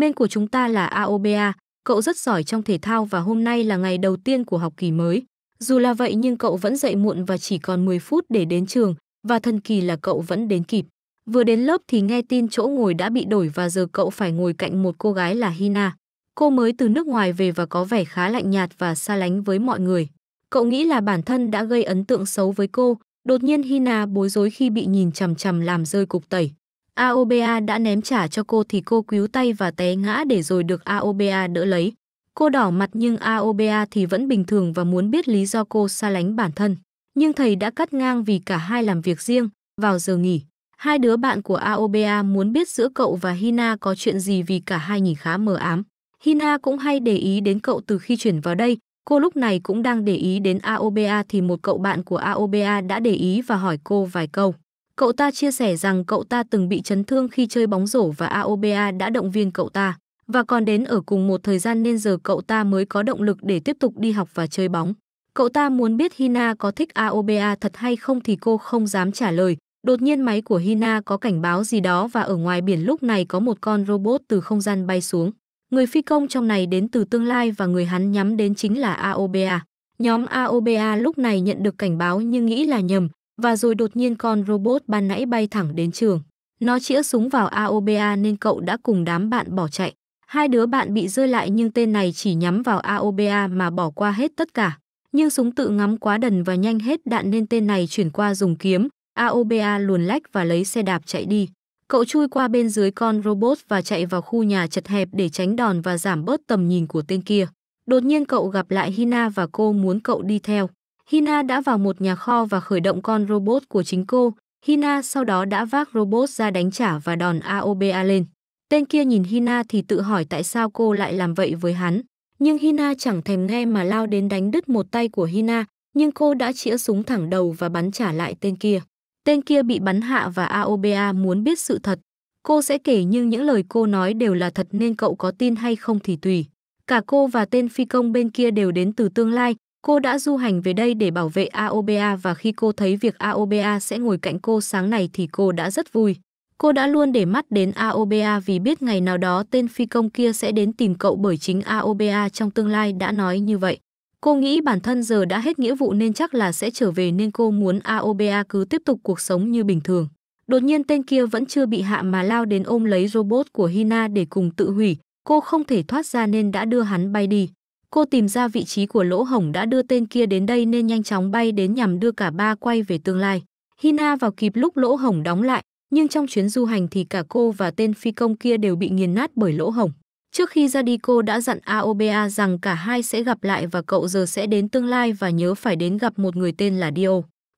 Main của chúng ta là AOBA, cậu rất giỏi trong thể thao và hôm nay là ngày đầu tiên của học kỳ mới. Dù là vậy nhưng cậu vẫn dậy muộn và chỉ còn 10 phút để đến trường, và thần kỳ là cậu vẫn đến kịp. Vừa đến lớp thì nghe tin chỗ ngồi đã bị đổi và giờ cậu phải ngồi cạnh một cô gái là Hina. Cô mới từ nước ngoài về và có vẻ khá lạnh nhạt và xa lánh với mọi người. Cậu nghĩ là bản thân đã gây ấn tượng xấu với cô, đột nhiên Hina bối rối khi bị nhìn chằm chằm làm rơi cục tẩy. AOBA đã ném trả cho cô thì cô cứu tay và té ngã để rồi được AOBA đỡ lấy. Cô đỏ mặt nhưng AOBA thì vẫn bình thường và muốn biết lý do cô xa lánh bản thân. Nhưng thầy đã cắt ngang vì cả hai làm việc riêng, vào giờ nghỉ. Hai đứa bạn của AOBA muốn biết giữa cậu và Hina có chuyện gì vì cả hai nhìn khá mờ ám. Hina cũng hay để ý đến cậu từ khi chuyển vào đây. Cô lúc này cũng đang để ý đến AOBA thì một cậu bạn của AOBA đã để ý và hỏi cô vài câu. Cậu ta chia sẻ rằng cậu ta từng bị chấn thương khi chơi bóng rổ và AOBA đã động viên cậu ta và còn đến ở cùng một thời gian nên giờ cậu ta mới có động lực để tiếp tục đi học và chơi bóng. Cậu ta muốn biết Hina có thích AOBA thật hay không thì cô không dám trả lời. Đột nhiên máy của Hina có cảnh báo gì đó và ở ngoài biển lúc này có một con robot từ không gian bay xuống. Người phi công trong này đến từ tương lai và người hắn nhắm đến chính là AOBA. Nhóm AOBA lúc này nhận được cảnh báo nhưng nghĩ là nhầm, và rồi đột nhiên con robot ban nãy bay thẳng đến trường. Nó chĩa súng vào AOBA nên cậu đã cùng đám bạn bỏ chạy. Hai đứa bạn bị rơi lại nhưng tên này chỉ nhắm vào AOBA mà bỏ qua hết tất cả. Nhưng súng tự ngắm quá đần và nhanh hết đạn nên tên này chuyển qua dùng kiếm. AOBA luồn lách và lấy xe đạp chạy đi. Cậu chui qua bên dưới con robot và chạy vào khu nhà chật hẹp để tránh đòn và giảm bớt tầm nhìn của tên kia. Đột nhiên cậu gặp lại Hina và cô muốn cậu đi theo. Hina đã vào một nhà kho và khởi động con robot của chính cô. Hina sau đó đã vác robot ra đánh trả và đòn AOBA lên. Tên kia nhìn Hina thì tự hỏi tại sao cô lại làm vậy với hắn. Nhưng Hina chẳng thèm nghe mà lao đến đánh đứt một tay của Hina, nhưng cô đã chĩa súng thẳng đầu và bắn trả lại tên kia. Tên kia bị bắn hạ và AOBA muốn biết sự thật. Cô sẽ kể nhưng những lời cô nói đều là thật nên cậu có tin hay không thì tùy. Cả cô và tên phi công bên kia đều đến từ tương lai, Cô đã du hành về đây để bảo vệ AOBA và khi cô thấy việc AOBA sẽ ngồi cạnh cô sáng này thì cô đã rất vui. Cô đã luôn để mắt đến AOBA vì biết ngày nào đó tên phi công kia sẽ đến tìm cậu bởi chính AOBA trong tương lai đã nói như vậy. Cô nghĩ bản thân giờ đã hết nghĩa vụ nên chắc là sẽ trở về nên cô muốn AOBA cứ tiếp tục cuộc sống như bình thường. Đột nhiên tên kia vẫn chưa bị hạ mà lao đến ôm lấy robot của Hina để cùng tự hủy. Cô không thể thoát ra nên đã đưa hắn bay đi. Cô tìm ra vị trí của lỗ hổng đã đưa tên kia đến đây nên nhanh chóng bay đến nhằm đưa cả ba quay về tương lai. Hina vào kịp lúc lỗ hổng đóng lại, nhưng trong chuyến du hành thì cả cô và tên phi công kia đều bị nghiền nát bởi lỗ hổng. Trước khi ra đi cô đã dặn Aoba rằng cả hai sẽ gặp lại và cậu giờ sẽ đến tương lai và nhớ phải đến gặp một người tên là Dio.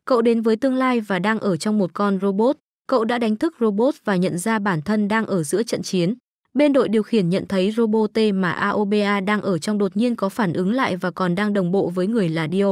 Cậu đến với tương lai và đang ở trong một con robot. Cậu đã đánh thức robot và nhận ra bản thân đang ở giữa trận chiến. Bên đội điều khiển nhận thấy robot T mà AOBA đang ở trong đột nhiên có phản ứng lại và còn đang đồng bộ với người là Dio.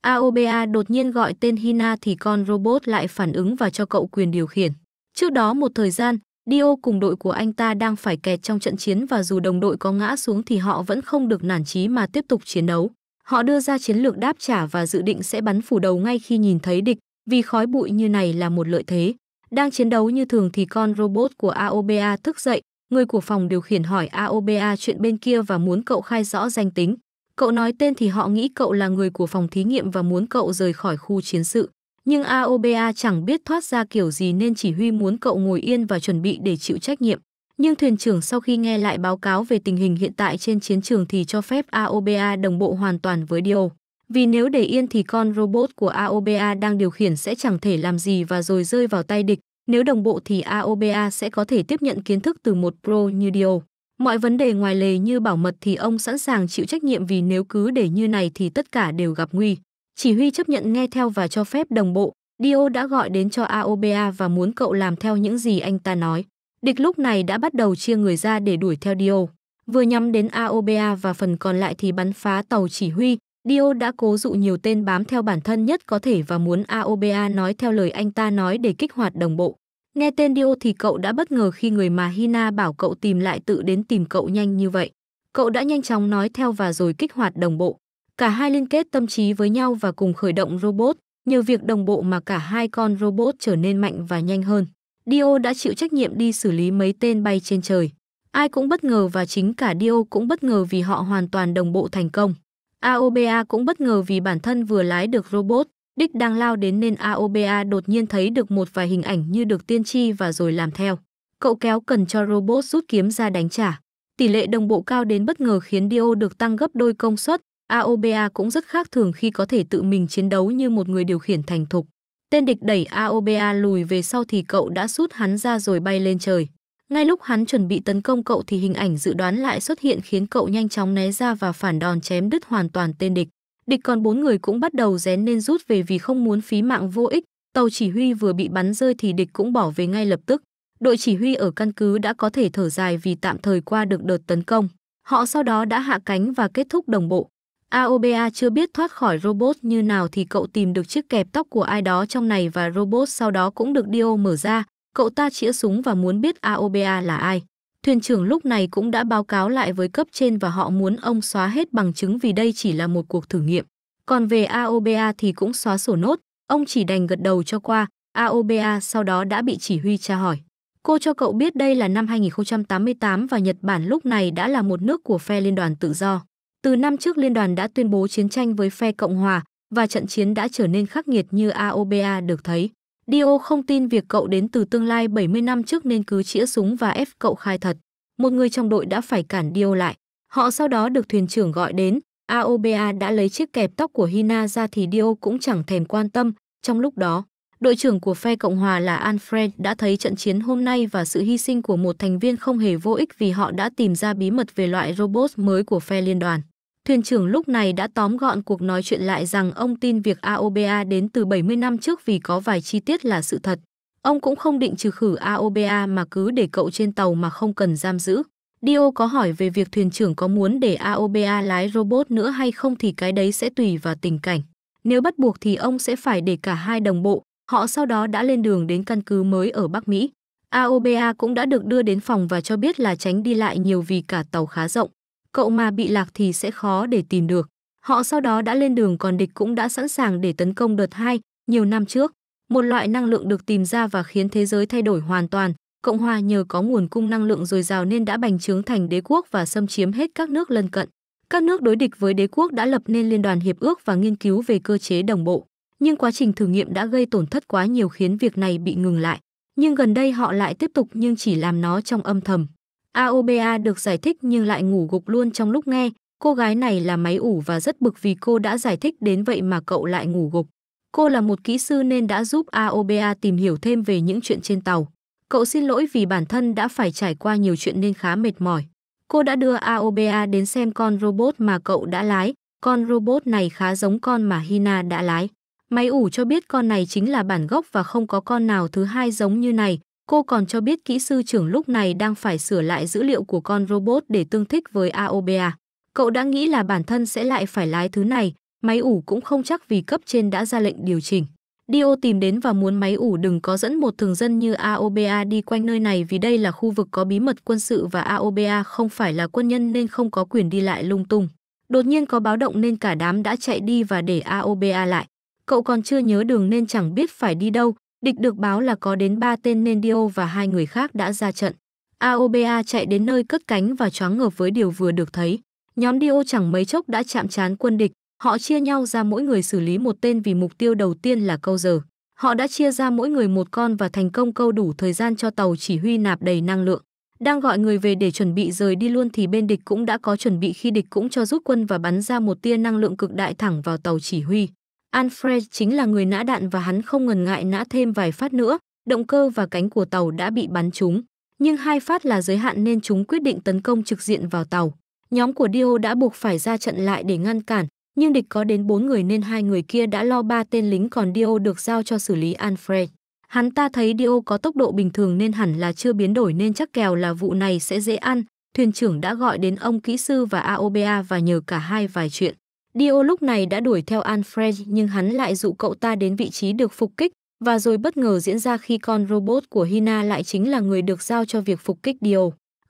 AOBA đột nhiên gọi tên Hina thì con robot lại phản ứng và cho cậu quyền điều khiển. Trước đó một thời gian, Dio cùng đội của anh ta đang phải kẹt trong trận chiến và dù đồng đội có ngã xuống thì họ vẫn không được nản chí mà tiếp tục chiến đấu. Họ đưa ra chiến lược đáp trả và dự định sẽ bắn phủ đầu ngay khi nhìn thấy địch, vì khói bụi như này là một lợi thế. Đang chiến đấu như thường thì con robot của AOBA thức dậy, Người của phòng điều khiển hỏi AOBA chuyện bên kia và muốn cậu khai rõ danh tính. Cậu nói tên thì họ nghĩ cậu là người của phòng thí nghiệm và muốn cậu rời khỏi khu chiến sự. Nhưng AOBA chẳng biết thoát ra kiểu gì nên chỉ huy muốn cậu ngồi yên và chuẩn bị để chịu trách nhiệm. Nhưng thuyền trưởng sau khi nghe lại báo cáo về tình hình hiện tại trên chiến trường thì cho phép AOBA đồng bộ hoàn toàn với Dio. Vì nếu để yên thì con robot của AOBA đang điều khiển sẽ chẳng thể làm gì và rồi rơi vào tay địch, nếu đồng bộ thì AOBA sẽ có thể tiếp nhận kiến thức từ một pro như Dio. Mọi vấn đề ngoài lề như bảo mật thì ông sẵn sàng chịu trách nhiệm vì nếu cứ để như này thì tất cả đều gặp nguy. Chỉ huy chấp nhận nghe theo và cho phép đồng bộ. Dio đã gọi đến cho AOBA và muốn cậu làm theo những gì anh ta nói. Địch lúc này đã bắt đầu chia người ra để đuổi theo Dio. Vừa nhắm đến AOBA và phần còn lại thì bắn phá tàu chỉ huy, Dio đã cố dụ nhiều tên bám theo bản thân nhất có thể và muốn AOBA nói theo lời anh ta nói để kích hoạt đồng bộ. Nghe tên Dio thì cậu đã bất ngờ khi người mà Hina bảo cậu tìm lại tự đến tìm cậu nhanh như vậy. Cậu đã nhanh chóng nói theo và rồi kích hoạt đồng bộ. Cả hai liên kết tâm trí với nhau và cùng khởi động robot, nhờ việc đồng bộ mà cả hai con robot trở nên mạnh và nhanh hơn. Dio đã chịu trách nhiệm đi xử lý mấy tên bay trên trời. Ai cũng bất ngờ và chính cả Dio cũng bất ngờ vì họ hoàn toàn đồng bộ thành công. AOBA cũng bất ngờ vì bản thân vừa lái được robot, đích đang lao đến nên AOBA đột nhiên thấy được một vài hình ảnh như được tiên tri và rồi làm theo. Cậu kéo cần cho robot rút kiếm ra đánh trả. Tỷ lệ đồng bộ cao đến bất ngờ khiến Dio được tăng gấp đôi công suất. AOBA cũng rất khác thường khi có thể tự mình chiến đấu như một người điều khiển thành thục. Tên địch đẩy AOBA lùi về sau thì cậu đã rút hắn ra rồi bay lên trời. Ngay lúc hắn chuẩn bị tấn công cậu thì hình ảnh dự đoán lại xuất hiện khiến cậu nhanh chóng né ra và phản đòn chém đứt hoàn toàn tên địch. Địch còn bốn người cũng bắt đầu rén nên rút về vì không muốn phí mạng vô ích. Tàu chỉ huy vừa bị bắn rơi thì địch cũng bỏ về ngay lập tức. Đội chỉ huy ở căn cứ đã có thể thở dài vì tạm thời qua được đợt tấn công. Họ sau đó đã hạ cánh và kết thúc đồng bộ. AOBA chưa biết thoát khỏi robot như nào thì cậu tìm được chiếc kẹp tóc của ai đó trong này và robot sau đó cũng được Dio mở ra. Cậu ta chĩa súng và muốn biết AOBA là ai. Thuyền trưởng lúc này cũng đã báo cáo lại với cấp trên và họ muốn ông xóa hết bằng chứng vì đây chỉ là một cuộc thử nghiệm. Còn về AOBA thì cũng xóa sổ nốt, ông chỉ đành gật đầu cho qua, AOBA sau đó đã bị chỉ huy tra hỏi. Cô cho cậu biết đây là năm 2088 và Nhật Bản lúc này đã là một nước của phe Liên đoàn tự do. Từ năm trước Liên đoàn đã tuyên bố chiến tranh với phe Cộng Hòa và trận chiến đã trở nên khắc nghiệt như AOBA được thấy. Dio không tin việc cậu đến từ tương lai 70 năm trước nên cứ chĩa súng và ép cậu khai thật. Một người trong đội đã phải cản Dio lại. Họ sau đó được thuyền trưởng gọi đến. Aoba đã lấy chiếc kẹp tóc của Hina ra thì Dio cũng chẳng thèm quan tâm. Trong lúc đó, đội trưởng của phe Cộng Hòa là Alfred đã thấy trận chiến hôm nay và sự hy sinh của một thành viên không hề vô ích vì họ đã tìm ra bí mật về loại robot mới của phe liên đoàn. Thuyền trưởng lúc này đã tóm gọn cuộc nói chuyện lại rằng ông tin việc AOBA đến từ 70 năm trước vì có vài chi tiết là sự thật. Ông cũng không định trừ khử AOBA mà cứ để cậu trên tàu mà không cần giam giữ. Dio có hỏi về việc thuyền trưởng có muốn để AOBA lái robot nữa hay không thì cái đấy sẽ tùy vào tình cảnh. Nếu bắt buộc thì ông sẽ phải để cả hai đồng bộ, họ sau đó đã lên đường đến căn cứ mới ở Bắc Mỹ. AOBA cũng đã được đưa đến phòng và cho biết là tránh đi lại nhiều vì cả tàu khá rộng cậu mà bị lạc thì sẽ khó để tìm được. Họ sau đó đã lên đường còn địch cũng đã sẵn sàng để tấn công đợt 2, nhiều năm trước. Một loại năng lượng được tìm ra và khiến thế giới thay đổi hoàn toàn. Cộng hòa nhờ có nguồn cung năng lượng dồi dào nên đã bành trướng thành đế quốc và xâm chiếm hết các nước lân cận. Các nước đối địch với đế quốc đã lập nên liên đoàn hiệp ước và nghiên cứu về cơ chế đồng bộ. Nhưng quá trình thử nghiệm đã gây tổn thất quá nhiều khiến việc này bị ngừng lại. Nhưng gần đây họ lại tiếp tục nhưng chỉ làm nó trong âm thầm. AOBA được giải thích nhưng lại ngủ gục luôn trong lúc nghe, cô gái này là máy ủ và rất bực vì cô đã giải thích đến vậy mà cậu lại ngủ gục. Cô là một kỹ sư nên đã giúp AOBA tìm hiểu thêm về những chuyện trên tàu. Cậu xin lỗi vì bản thân đã phải trải qua nhiều chuyện nên khá mệt mỏi. Cô đã đưa AOBA đến xem con robot mà cậu đã lái. Con robot này khá giống con mà Hina đã lái. Máy ủ cho biết con này chính là bản gốc và không có con nào thứ hai giống như này. Cô còn cho biết kỹ sư trưởng lúc này đang phải sửa lại dữ liệu của con robot để tương thích với AOBA. Cậu đã nghĩ là bản thân sẽ lại phải lái thứ này, máy ủ cũng không chắc vì cấp trên đã ra lệnh điều chỉnh. Dio tìm đến và muốn máy ủ đừng có dẫn một thường dân như AOBA đi quanh nơi này vì đây là khu vực có bí mật quân sự và AOBA không phải là quân nhân nên không có quyền đi lại lung tung. Đột nhiên có báo động nên cả đám đã chạy đi và để AOBA lại. Cậu còn chưa nhớ đường nên chẳng biết phải đi đâu, Địch được báo là có đến 3 tên Nendio và hai người khác đã ra trận. AOBA chạy đến nơi cất cánh và choáng ngợp với điều vừa được thấy. Nhóm Dio chẳng mấy chốc đã chạm trán quân địch, họ chia nhau ra mỗi người xử lý một tên vì mục tiêu đầu tiên là câu giờ. Họ đã chia ra mỗi người một con và thành công câu đủ thời gian cho tàu chỉ huy nạp đầy năng lượng. Đang gọi người về để chuẩn bị rời đi luôn thì bên địch cũng đã có chuẩn bị khi địch cũng cho rút quân và bắn ra một tia năng lượng cực đại thẳng vào tàu chỉ huy. Alfred chính là người nã đạn và hắn không ngần ngại nã thêm vài phát nữa, động cơ và cánh của tàu đã bị bắn trúng. Nhưng hai phát là giới hạn nên chúng quyết định tấn công trực diện vào tàu. Nhóm của Dio đã buộc phải ra trận lại để ngăn cản, nhưng địch có đến bốn người nên hai người kia đã lo ba tên lính còn Dio được giao cho xử lý Alfred. Hắn ta thấy Dio có tốc độ bình thường nên hẳn là chưa biến đổi nên chắc kèo là vụ này sẽ dễ ăn. Thuyền trưởng đã gọi đến ông kỹ sư và Aoba và nhờ cả hai vài chuyện. Dio lúc này đã đuổi theo Alfred nhưng hắn lại dụ cậu ta đến vị trí được phục kích và rồi bất ngờ diễn ra khi con robot của Hina lại chính là người được giao cho việc phục kích Dio.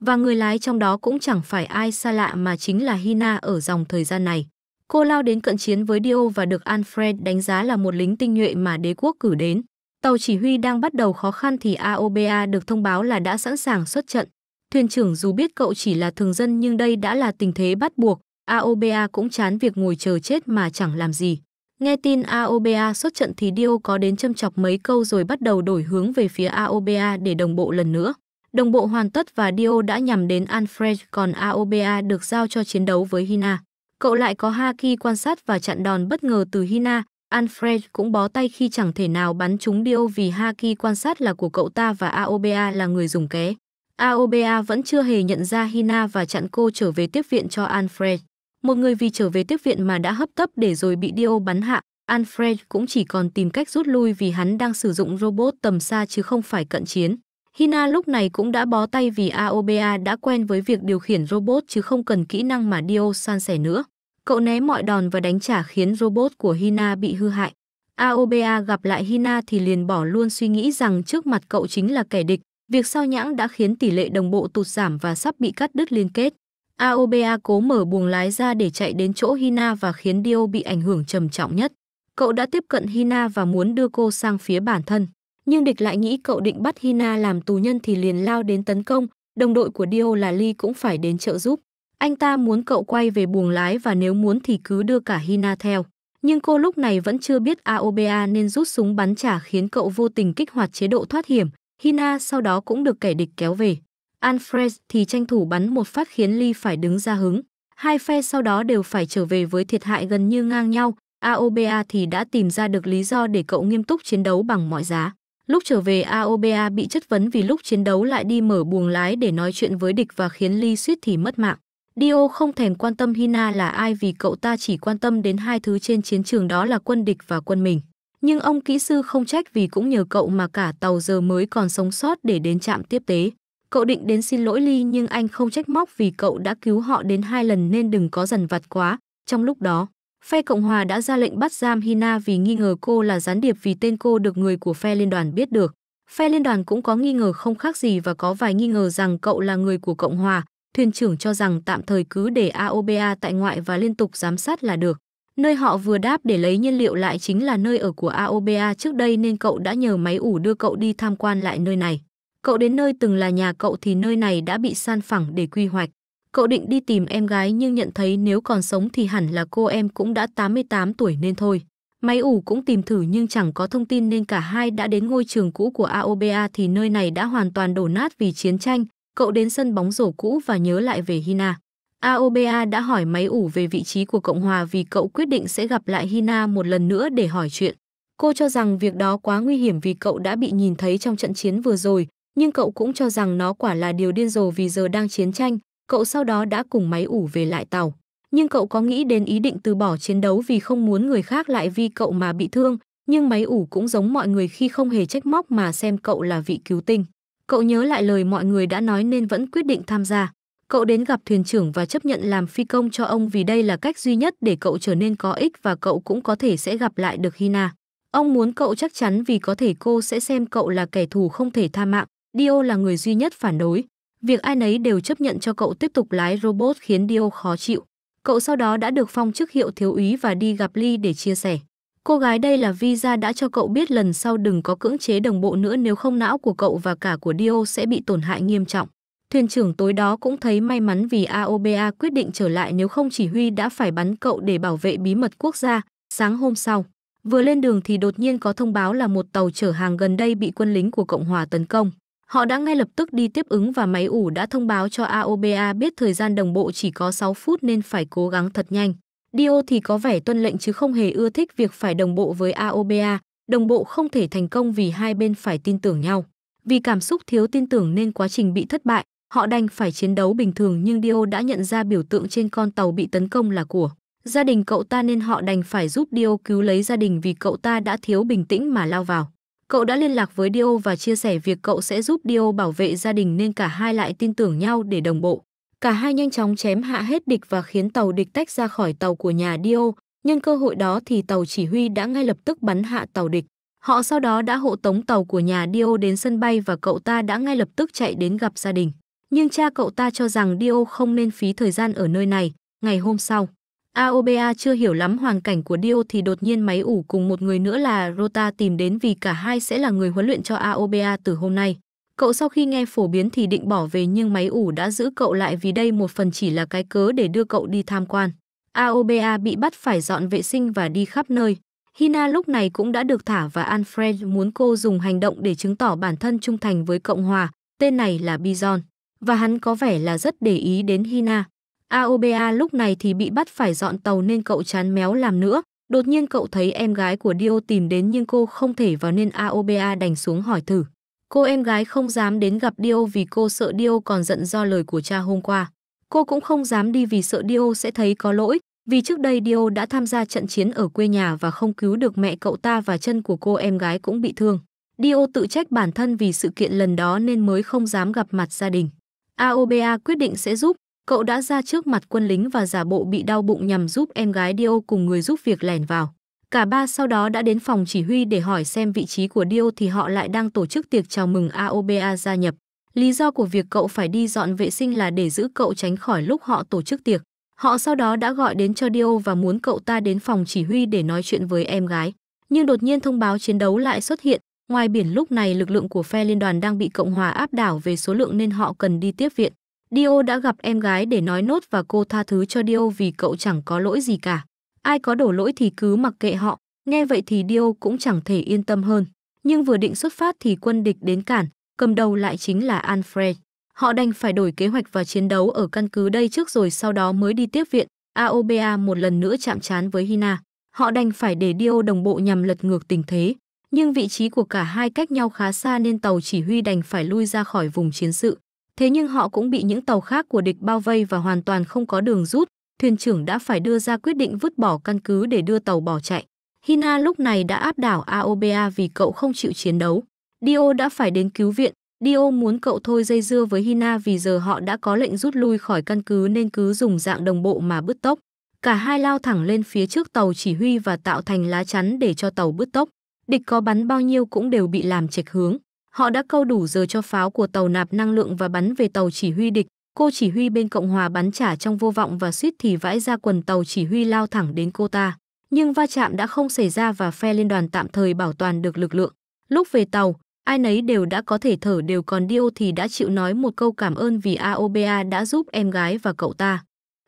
Và người lái trong đó cũng chẳng phải ai xa lạ mà chính là Hina ở dòng thời gian này. Cô lao đến cận chiến với Dio và được Alfred đánh giá là một lính tinh nhuệ mà đế quốc cử đến. Tàu chỉ huy đang bắt đầu khó khăn thì AOBA được thông báo là đã sẵn sàng xuất trận. Thuyền trưởng dù biết cậu chỉ là thường dân nhưng đây đã là tình thế bắt buộc, AOBA cũng chán việc ngồi chờ chết mà chẳng làm gì. Nghe tin AOBA xuất trận thì Dio có đến châm chọc mấy câu rồi bắt đầu đổi hướng về phía AOBA để đồng bộ lần nữa. Đồng bộ hoàn tất và Dio đã nhằm đến Alfred còn AOBA được giao cho chiến đấu với Hina. Cậu lại có Haki quan sát và chặn đòn bất ngờ từ Hina. Alfred cũng bó tay khi chẳng thể nào bắn trúng Dio vì Haki quan sát là của cậu ta và AOBA là người dùng ké. AOBA vẫn chưa hề nhận ra Hina và chặn cô trở về tiếp viện cho Alfred. Một người vì trở về tiếp viện mà đã hấp tấp để rồi bị Dio bắn hạ, Alfred cũng chỉ còn tìm cách rút lui vì hắn đang sử dụng robot tầm xa chứ không phải cận chiến. Hina lúc này cũng đã bó tay vì Aoba đã quen với việc điều khiển robot chứ không cần kỹ năng mà Dio san sẻ nữa. Cậu né mọi đòn và đánh trả khiến robot của Hina bị hư hại. Aoba gặp lại Hina thì liền bỏ luôn suy nghĩ rằng trước mặt cậu chính là kẻ địch. Việc sao nhãng đã khiến tỷ lệ đồng bộ tụt giảm và sắp bị cắt đứt liên kết. Aoba cố mở buồng lái ra để chạy đến chỗ Hina và khiến Dio bị ảnh hưởng trầm trọng nhất. Cậu đã tiếp cận Hina và muốn đưa cô sang phía bản thân. Nhưng địch lại nghĩ cậu định bắt Hina làm tù nhân thì liền lao đến tấn công. Đồng đội của Dio là Lee cũng phải đến trợ giúp. Anh ta muốn cậu quay về buồng lái và nếu muốn thì cứ đưa cả Hina theo. Nhưng cô lúc này vẫn chưa biết Aoba nên rút súng bắn trả khiến cậu vô tình kích hoạt chế độ thoát hiểm. Hina sau đó cũng được kẻ địch kéo về. Alfred thì tranh thủ bắn một phát khiến Lee phải đứng ra hứng. Hai phe sau đó đều phải trở về với thiệt hại gần như ngang nhau. AOBA thì đã tìm ra được lý do để cậu nghiêm túc chiến đấu bằng mọi giá. Lúc trở về AOBA bị chất vấn vì lúc chiến đấu lại đi mở buồng lái để nói chuyện với địch và khiến Lee suýt thì mất mạng. Dio không thèm quan tâm Hina là ai vì cậu ta chỉ quan tâm đến hai thứ trên chiến trường đó là quân địch và quân mình. Nhưng ông kỹ sư không trách vì cũng nhờ cậu mà cả tàu giờ mới còn sống sót để đến trạm tiếp tế. Cậu định đến xin lỗi Ly nhưng anh không trách móc vì cậu đã cứu họ đến hai lần nên đừng có dần vặt quá. Trong lúc đó, phe Cộng Hòa đã ra lệnh bắt giam Hina vì nghi ngờ cô là gián điệp vì tên cô được người của phe liên đoàn biết được. Phe liên đoàn cũng có nghi ngờ không khác gì và có vài nghi ngờ rằng cậu là người của Cộng Hòa. Thuyền trưởng cho rằng tạm thời cứ để AOBA tại ngoại và liên tục giám sát là được. Nơi họ vừa đáp để lấy nhiên liệu lại chính là nơi ở của AOBA trước đây nên cậu đã nhờ máy ủ đưa cậu đi tham quan lại nơi này. Cậu đến nơi từng là nhà cậu thì nơi này đã bị san phẳng để quy hoạch. Cậu định đi tìm em gái nhưng nhận thấy nếu còn sống thì hẳn là cô em cũng đã 88 tuổi nên thôi. Máy ủ cũng tìm thử nhưng chẳng có thông tin nên cả hai đã đến ngôi trường cũ của AOBA thì nơi này đã hoàn toàn đổ nát vì chiến tranh. Cậu đến sân bóng rổ cũ và nhớ lại về Hina. AOBA đã hỏi máy ủ về vị trí của Cộng Hòa vì cậu quyết định sẽ gặp lại Hina một lần nữa để hỏi chuyện. Cô cho rằng việc đó quá nguy hiểm vì cậu đã bị nhìn thấy trong trận chiến vừa rồi, nhưng cậu cũng cho rằng nó quả là điều điên rồ vì giờ đang chiến tranh, cậu sau đó đã cùng máy ủ về lại tàu. Nhưng cậu có nghĩ đến ý định từ bỏ chiến đấu vì không muốn người khác lại vì cậu mà bị thương, nhưng máy ủ cũng giống mọi người khi không hề trách móc mà xem cậu là vị cứu tinh. Cậu nhớ lại lời mọi người đã nói nên vẫn quyết định tham gia. Cậu đến gặp thuyền trưởng và chấp nhận làm phi công cho ông vì đây là cách duy nhất để cậu trở nên có ích và cậu cũng có thể sẽ gặp lại được Hina. Ông muốn cậu chắc chắn vì có thể cô sẽ xem cậu là kẻ thù không thể tha mạng, Dio là người duy nhất phản đối. Việc ai nấy đều chấp nhận cho cậu tiếp tục lái robot khiến Dio khó chịu. Cậu sau đó đã được phong chức hiệu thiếu úy và đi gặp Lee để chia sẻ. Cô gái đây là Visa đã cho cậu biết lần sau đừng có cưỡng chế đồng bộ nữa nếu không não của cậu và cả của Dio sẽ bị tổn hại nghiêm trọng. Thuyền trưởng tối đó cũng thấy may mắn vì AOBA quyết định trở lại nếu không chỉ huy đã phải bắn cậu để bảo vệ bí mật quốc gia. Sáng hôm sau, vừa lên đường thì đột nhiên có thông báo là một tàu chở hàng gần đây bị quân lính của Cộng hòa tấn công. Họ đã ngay lập tức đi tiếp ứng và máy ủ đã thông báo cho AOBA biết thời gian đồng bộ chỉ có 6 phút nên phải cố gắng thật nhanh. Dio thì có vẻ tuân lệnh chứ không hề ưa thích việc phải đồng bộ với AOBA, đồng bộ không thể thành công vì hai bên phải tin tưởng nhau. Vì cảm xúc thiếu tin tưởng nên quá trình bị thất bại, họ đành phải chiến đấu bình thường nhưng Dio đã nhận ra biểu tượng trên con tàu bị tấn công là của gia đình cậu ta nên họ đành phải giúp Dio cứu lấy gia đình vì cậu ta đã thiếu bình tĩnh mà lao vào. Cậu đã liên lạc với Dio và chia sẻ việc cậu sẽ giúp Dio bảo vệ gia đình nên cả hai lại tin tưởng nhau để đồng bộ. Cả hai nhanh chóng chém hạ hết địch và khiến tàu địch tách ra khỏi tàu của nhà Dio. Nhân cơ hội đó thì tàu chỉ huy đã ngay lập tức bắn hạ tàu địch. Họ sau đó đã hộ tống tàu của nhà Dio đến sân bay và cậu ta đã ngay lập tức chạy đến gặp gia đình. Nhưng cha cậu ta cho rằng Dio không nên phí thời gian ở nơi này. Ngày hôm sau, AOBA chưa hiểu lắm hoàn cảnh của Dio thì đột nhiên máy ủ cùng một người nữa là Rota tìm đến vì cả hai sẽ là người huấn luyện cho AOBA từ hôm nay. Cậu sau khi nghe phổ biến thì định bỏ về nhưng máy ủ đã giữ cậu lại vì đây một phần chỉ là cái cớ để đưa cậu đi tham quan. AOBA bị bắt phải dọn vệ sinh và đi khắp nơi. Hina lúc này cũng đã được thả và Alfred muốn cô dùng hành động để chứng tỏ bản thân trung thành với Cộng Hòa, tên này là Bison. Và hắn có vẻ là rất để ý đến Hina. AOBA lúc này thì bị bắt phải dọn tàu nên cậu chán méo làm nữa. Đột nhiên cậu thấy em gái của Dio tìm đến nhưng cô không thể vào nên AOBA đành xuống hỏi thử. Cô em gái không dám đến gặp Dio vì cô sợ Dio còn giận do lời của cha hôm qua. Cô cũng không dám đi vì sợ Dio sẽ thấy có lỗi, vì trước đây Dio đã tham gia trận chiến ở quê nhà và không cứu được mẹ cậu ta và chân của cô em gái cũng bị thương. Dio tự trách bản thân vì sự kiện lần đó nên mới không dám gặp mặt gia đình. AOBA quyết định sẽ giúp, Cậu đã ra trước mặt quân lính và giả bộ bị đau bụng nhằm giúp em gái Dio cùng người giúp việc lẻn vào. Cả ba sau đó đã đến phòng chỉ huy để hỏi xem vị trí của Dio thì họ lại đang tổ chức tiệc chào mừng AOBA gia nhập. Lý do của việc cậu phải đi dọn vệ sinh là để giữ cậu tránh khỏi lúc họ tổ chức tiệc. Họ sau đó đã gọi đến cho Dio và muốn cậu ta đến phòng chỉ huy để nói chuyện với em gái. Nhưng đột nhiên thông báo chiến đấu lại xuất hiện. Ngoài biển lúc này lực lượng của phe liên đoàn đang bị Cộng hòa áp đảo về số lượng nên họ cần đi tiếp viện. Dio đã gặp em gái để nói nốt và cô tha thứ cho Dio vì cậu chẳng có lỗi gì cả. Ai có đổ lỗi thì cứ mặc kệ họ, nghe vậy thì Dio cũng chẳng thể yên tâm hơn. Nhưng vừa định xuất phát thì quân địch đến cản, cầm đầu lại chính là Alfred. Họ đành phải đổi kế hoạch và chiến đấu ở căn cứ đây trước rồi sau đó mới đi tiếp viện. Aoba một lần nữa chạm trán với Hina. Họ đành phải để Dio đồng bộ nhằm lật ngược tình thế. Nhưng vị trí của cả hai cách nhau khá xa nên tàu chỉ huy đành phải lui ra khỏi vùng chiến sự. Thế nhưng họ cũng bị những tàu khác của địch bao vây và hoàn toàn không có đường rút, thuyền trưởng đã phải đưa ra quyết định vứt bỏ căn cứ để đưa tàu bỏ chạy. Hina lúc này đã áp đảo Aoba vì cậu không chịu chiến đấu. Dio đã phải đến cứu viện, Dio muốn cậu thôi dây dưa với Hina vì giờ họ đã có lệnh rút lui khỏi căn cứ nên cứ dùng dạng đồng bộ mà bứt tốc. Cả hai lao thẳng lên phía trước tàu chỉ huy và tạo thành lá chắn để cho tàu bứt tốc. Địch có bắn bao nhiêu cũng đều bị làm chệch hướng. Họ đã câu đủ giờ cho pháo của tàu nạp năng lượng và bắn về tàu chỉ huy địch. Cô chỉ huy bên Cộng hòa bắn trả trong vô vọng và suýt thì vãi ra quần tàu chỉ huy lao thẳng đến cô ta. Nhưng va chạm đã không xảy ra và phe liên đoàn tạm thời bảo toàn được lực lượng. Lúc về tàu, ai nấy đều đã có thể thở đều còn Dio thì đã chịu nói một câu cảm ơn vì AOBA đã giúp em gái và cậu ta.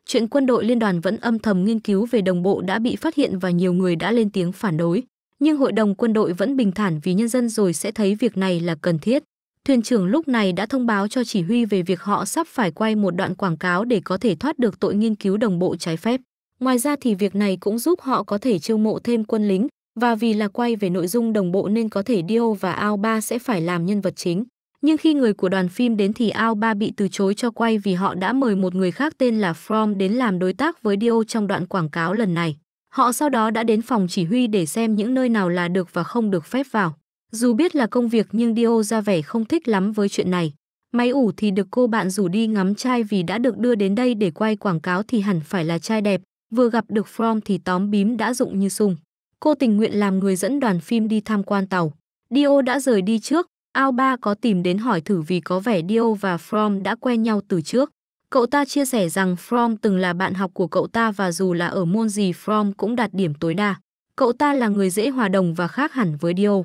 Chuyện quân đội liên đoàn vẫn âm thầm nghiên cứu về đồng bộ đã bị phát hiện và nhiều người đã lên tiếng phản đối nhưng hội đồng quân đội vẫn bình thản vì nhân dân rồi sẽ thấy việc này là cần thiết. Thuyền trưởng lúc này đã thông báo cho chỉ huy về việc họ sắp phải quay một đoạn quảng cáo để có thể thoát được tội nghiên cứu đồng bộ trái phép. Ngoài ra thì việc này cũng giúp họ có thể chiêu mộ thêm quân lính và vì là quay về nội dung đồng bộ nên có thể Dio và Ao Ba sẽ phải làm nhân vật chính. Nhưng khi người của đoàn phim đến thì Ao Ba bị từ chối cho quay vì họ đã mời một người khác tên là From đến làm đối tác với Dio trong đoạn quảng cáo lần này. Họ sau đó đã đến phòng chỉ huy để xem những nơi nào là được và không được phép vào. Dù biết là công việc nhưng Dio ra vẻ không thích lắm với chuyện này. Máy ủ thì được cô bạn rủ đi ngắm chai vì đã được đưa đến đây để quay quảng cáo thì hẳn phải là chai đẹp. Vừa gặp được From thì tóm bím đã dụng như sung. Cô tình nguyện làm người dẫn đoàn phim đi tham quan tàu. Dio đã rời đi trước, Ao Ba có tìm đến hỏi thử vì có vẻ Dio và From đã quen nhau từ trước. Cậu ta chia sẻ rằng Fromm từng là bạn học của cậu ta và dù là ở môn gì Fromm cũng đạt điểm tối đa. Cậu ta là người dễ hòa đồng và khác hẳn với Dio.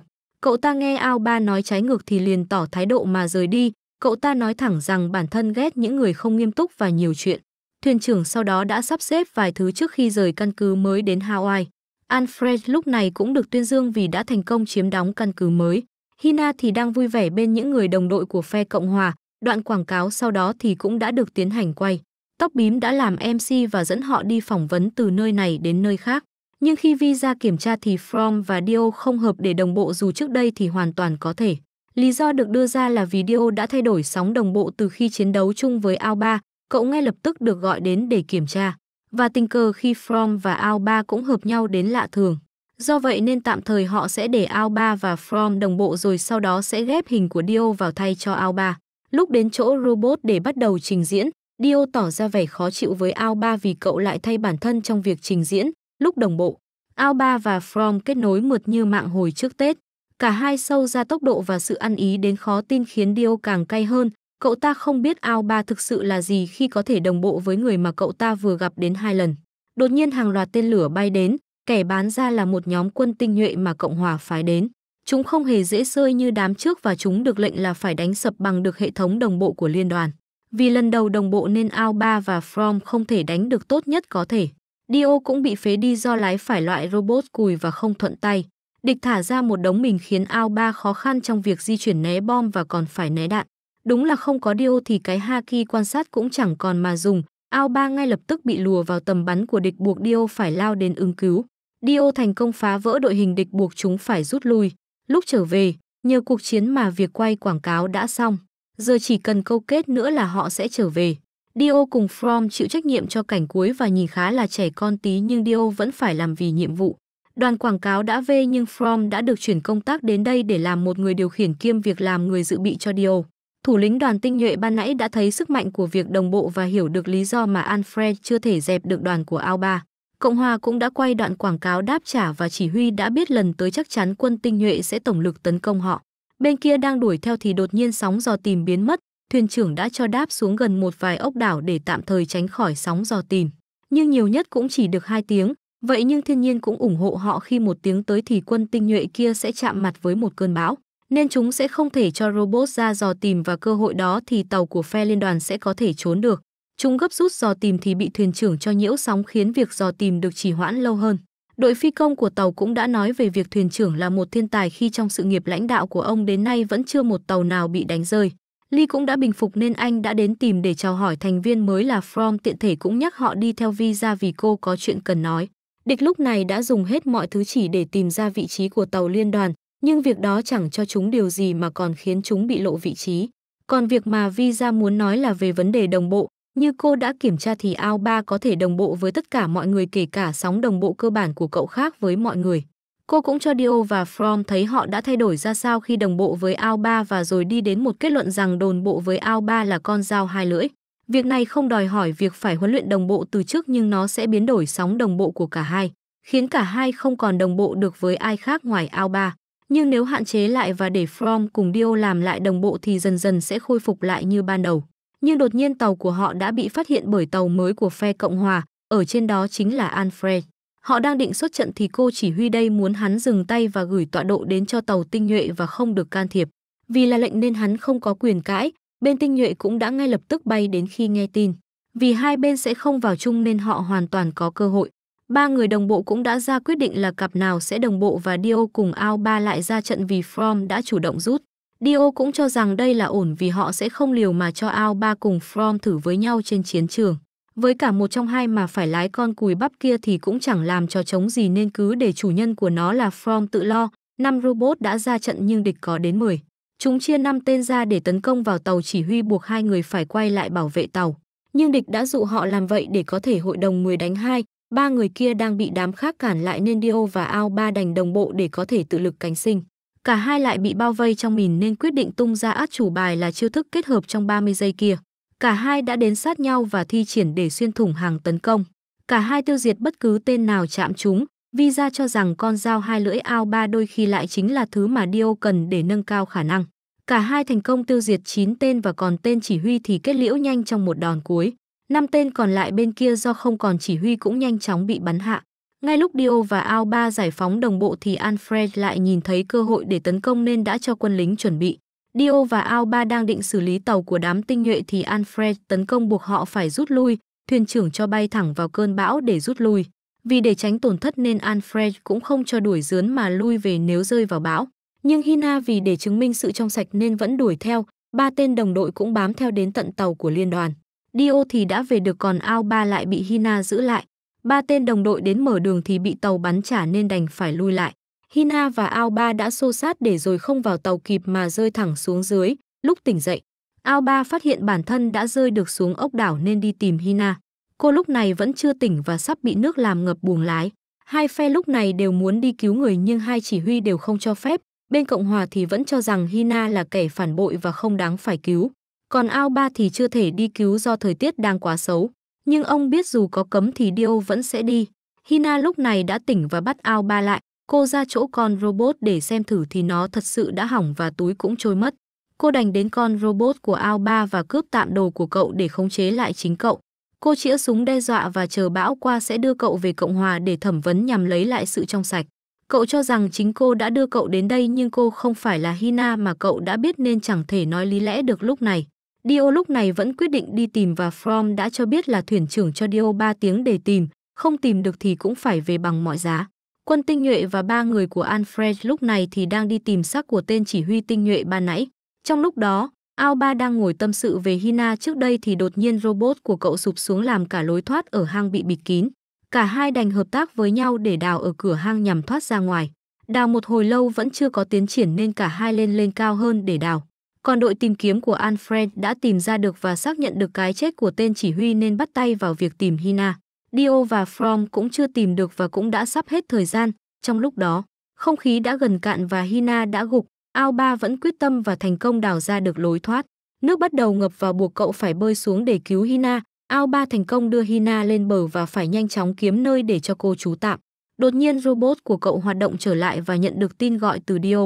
Cậu ta nghe Alba nói trái ngược thì liền tỏ thái độ mà rời đi. Cậu ta nói thẳng rằng bản thân ghét những người không nghiêm túc và nhiều chuyện. Thuyền trưởng sau đó đã sắp xếp vài thứ trước khi rời căn cứ mới đến Hawaii. Alfred lúc này cũng được tuyên dương vì đã thành công chiếm đóng căn cứ mới. Hina thì đang vui vẻ bên những người đồng đội của phe Cộng Hòa, đoạn quảng cáo sau đó thì cũng đã được tiến hành quay. Tóc bím đã làm MC và dẫn họ đi phỏng vấn từ nơi này đến nơi khác. Nhưng khi visa kiểm tra thì From và Dio không hợp để đồng bộ dù trước đây thì hoàn toàn có thể. Lý do được đưa ra là vì Dio đã thay đổi sóng đồng bộ từ khi chiến đấu chung với Ao Alba, cậu ngay lập tức được gọi đến để kiểm tra. Và tình cờ khi From và Ao Alba cũng hợp nhau đến lạ thường. Do vậy nên tạm thời họ sẽ để Ao Alba và From đồng bộ rồi sau đó sẽ ghép hình của Dio vào thay cho Ao Alba. Lúc đến chỗ robot để bắt đầu trình diễn, Dio tỏ ra vẻ khó chịu với Ao Ba vì cậu lại thay bản thân trong việc trình diễn, lúc đồng bộ. Ao Ba và From kết nối mượt như mạng hồi trước Tết. Cả hai sâu ra tốc độ và sự ăn ý đến khó tin khiến Dio càng cay hơn. Cậu ta không biết Ao Ba thực sự là gì khi có thể đồng bộ với người mà cậu ta vừa gặp đến hai lần. Đột nhiên hàng loạt tên lửa bay đến, kẻ bán ra là một nhóm quân tinh nhuệ mà Cộng Hòa phái đến. Chúng không hề dễ sơi như đám trước và chúng được lệnh là phải đánh sập bằng được hệ thống đồng bộ của liên đoàn. Vì lần đầu đồng bộ nên Ao Alba và From không thể đánh được tốt nhất có thể. Dio cũng bị phế đi do lái phải loại robot cùi và không thuận tay. Địch thả ra một đống mình khiến Ao Alba khó khăn trong việc di chuyển né bom và còn phải né đạn. Đúng là không có Dio thì cái Haki quan sát cũng chẳng còn mà dùng. Ao Alba ngay lập tức bị lùa vào tầm bắn của địch buộc Dio phải lao đến ứng cứu. Dio thành công phá vỡ đội hình địch buộc chúng phải rút lui. Lúc trở về, nhờ cuộc chiến mà việc quay quảng cáo đã xong. Giờ chỉ cần câu kết nữa là họ sẽ trở về. Dio cùng From chịu trách nhiệm cho cảnh cuối và nhìn khá là trẻ con tí nhưng Dio vẫn phải làm vì nhiệm vụ. Đoàn quảng cáo đã về nhưng From đã được chuyển công tác đến đây để làm một người điều khiển kiêm việc làm người dự bị cho Dio. Thủ lĩnh đoàn tinh nhuệ ban nãy đã thấy sức mạnh của việc đồng bộ và hiểu được lý do mà Alfred chưa thể dẹp được đoàn của Alba. Cộng Hòa cũng đã quay đoạn quảng cáo đáp trả và chỉ huy đã biết lần tới chắc chắn quân tinh nhuệ sẽ tổng lực tấn công họ. Bên kia đang đuổi theo thì đột nhiên sóng dò tìm biến mất, thuyền trưởng đã cho đáp xuống gần một vài ốc đảo để tạm thời tránh khỏi sóng dò tìm. Nhưng nhiều nhất cũng chỉ được hai tiếng, vậy nhưng thiên nhiên cũng ủng hộ họ khi một tiếng tới thì quân tinh nhuệ kia sẽ chạm mặt với một cơn bão, nên chúng sẽ không thể cho robot ra dò tìm và cơ hội đó thì tàu của phe liên đoàn sẽ có thể trốn được. Chúng gấp rút dò tìm thì bị thuyền trưởng cho nhiễu sóng khiến việc dò tìm được trì hoãn lâu hơn. Đội phi công của tàu cũng đã nói về việc thuyền trưởng là một thiên tài khi trong sự nghiệp lãnh đạo của ông đến nay vẫn chưa một tàu nào bị đánh rơi. ly cũng đã bình phục nên anh đã đến tìm để chào hỏi thành viên mới là From tiện thể cũng nhắc họ đi theo Vi ra vì cô có chuyện cần nói. Địch lúc này đã dùng hết mọi thứ chỉ để tìm ra vị trí của tàu liên đoàn, nhưng việc đó chẳng cho chúng điều gì mà còn khiến chúng bị lộ vị trí. Còn việc mà Vi ra muốn nói là về vấn đề đồng bộ, như cô đã kiểm tra thì ao 3 có thể đồng bộ với tất cả mọi người kể cả sóng đồng bộ cơ bản của cậu khác với mọi người. Cô cũng cho Dio và From thấy họ đã thay đổi ra sao khi đồng bộ với ao 3 và rồi đi đến một kết luận rằng đồn bộ với ao 3 là con dao hai lưỡi. Việc này không đòi hỏi việc phải huấn luyện đồng bộ từ trước nhưng nó sẽ biến đổi sóng đồng bộ của cả hai, khiến cả hai không còn đồng bộ được với ai khác ngoài ao 3. Nhưng nếu hạn chế lại và để From cùng Dio làm lại đồng bộ thì dần dần sẽ khôi phục lại như ban đầu nhưng đột nhiên tàu của họ đã bị phát hiện bởi tàu mới của phe Cộng Hòa, ở trên đó chính là Alfred. Họ đang định xuất trận thì cô chỉ huy đây muốn hắn dừng tay và gửi tọa độ đến cho tàu tinh nhuệ và không được can thiệp. Vì là lệnh nên hắn không có quyền cãi, bên tinh nhuệ cũng đã ngay lập tức bay đến khi nghe tin. Vì hai bên sẽ không vào chung nên họ hoàn toàn có cơ hội. Ba người đồng bộ cũng đã ra quyết định là cặp nào sẽ đồng bộ và Dio cùng Ao Ba lại ra trận vì From đã chủ động rút. Dio cũng cho rằng đây là ổn vì họ sẽ không liều mà cho ao ba cùng From thử với nhau trên chiến trường. Với cả một trong hai mà phải lái con cùi bắp kia thì cũng chẳng làm cho trống gì nên cứ để chủ nhân của nó là From tự lo. Năm robot đã ra trận nhưng địch có đến 10. Chúng chia năm tên ra để tấn công vào tàu chỉ huy buộc hai người phải quay lại bảo vệ tàu. Nhưng địch đã dụ họ làm vậy để có thể hội đồng 10 đánh 2. Ba người kia đang bị đám khác cản lại nên Dio và Ao ba đành đồng bộ để có thể tự lực cánh sinh cả hai lại bị bao vây trong mìn nên quyết định tung ra át chủ bài là chiêu thức kết hợp trong 30 giây kia. Cả hai đã đến sát nhau và thi triển để xuyên thủng hàng tấn công. Cả hai tiêu diệt bất cứ tên nào chạm chúng, vì ra cho rằng con dao hai lưỡi ao ba đôi khi lại chính là thứ mà Dio cần để nâng cao khả năng. Cả hai thành công tiêu diệt 9 tên và còn tên chỉ huy thì kết liễu nhanh trong một đòn cuối. Năm tên còn lại bên kia do không còn chỉ huy cũng nhanh chóng bị bắn hạ. Ngay lúc Dio và Alba giải phóng đồng bộ thì Alfred lại nhìn thấy cơ hội để tấn công nên đã cho quân lính chuẩn bị. Dio và Alba đang định xử lý tàu của đám tinh nhuệ thì Alfred tấn công buộc họ phải rút lui, thuyền trưởng cho bay thẳng vào cơn bão để rút lui. Vì để tránh tổn thất nên Alfred cũng không cho đuổi dướn mà lui về nếu rơi vào bão. Nhưng Hina vì để chứng minh sự trong sạch nên vẫn đuổi theo, ba tên đồng đội cũng bám theo đến tận tàu của liên đoàn. Dio thì đã về được còn Alba lại bị Hina giữ lại. Ba tên đồng đội đến mở đường thì bị tàu bắn trả nên đành phải lui lại. Hina và Ao Ba đã xô sát để rồi không vào tàu kịp mà rơi thẳng xuống dưới. Lúc tỉnh dậy, Ao Ba phát hiện bản thân đã rơi được xuống ốc đảo nên đi tìm Hina. Cô lúc này vẫn chưa tỉnh và sắp bị nước làm ngập buồng lái. Hai phe lúc này đều muốn đi cứu người nhưng hai chỉ huy đều không cho phép. Bên Cộng Hòa thì vẫn cho rằng Hina là kẻ phản bội và không đáng phải cứu. Còn Ao Ba thì chưa thể đi cứu do thời tiết đang quá xấu nhưng ông biết dù có cấm thì Dio vẫn sẽ đi. Hina lúc này đã tỉnh và bắt ao ba lại, cô ra chỗ con robot để xem thử thì nó thật sự đã hỏng và túi cũng trôi mất. Cô đành đến con robot của ao ba và cướp tạm đồ của cậu để khống chế lại chính cậu. Cô chĩa súng đe dọa và chờ bão qua sẽ đưa cậu về Cộng Hòa để thẩm vấn nhằm lấy lại sự trong sạch. Cậu cho rằng chính cô đã đưa cậu đến đây nhưng cô không phải là Hina mà cậu đã biết nên chẳng thể nói lý lẽ được lúc này. Dio lúc này vẫn quyết định đi tìm và From đã cho biết là thuyền trưởng cho Dio 3 tiếng để tìm, không tìm được thì cũng phải về bằng mọi giá. Quân tinh nhuệ và ba người của Alfred lúc này thì đang đi tìm xác của tên chỉ huy tinh nhuệ ba nãy. Trong lúc đó, Ao Ba đang ngồi tâm sự về Hina trước đây thì đột nhiên robot của cậu sụp xuống làm cả lối thoát ở hang bị bịt kín. Cả hai đành hợp tác với nhau để đào ở cửa hang nhằm thoát ra ngoài. Đào một hồi lâu vẫn chưa có tiến triển nên cả hai lên lên cao hơn để đào còn đội tìm kiếm của Alfred đã tìm ra được và xác nhận được cái chết của tên chỉ huy nên bắt tay vào việc tìm Hina. Dio và From cũng chưa tìm được và cũng đã sắp hết thời gian. Trong lúc đó, không khí đã gần cạn và Hina đã gục, Ao Ba vẫn quyết tâm và thành công đào ra được lối thoát. Nước bắt đầu ngập và buộc cậu phải bơi xuống để cứu Hina. Ao Ba thành công đưa Hina lên bờ và phải nhanh chóng kiếm nơi để cho cô trú tạm. Đột nhiên robot của cậu hoạt động trở lại và nhận được tin gọi từ Dio.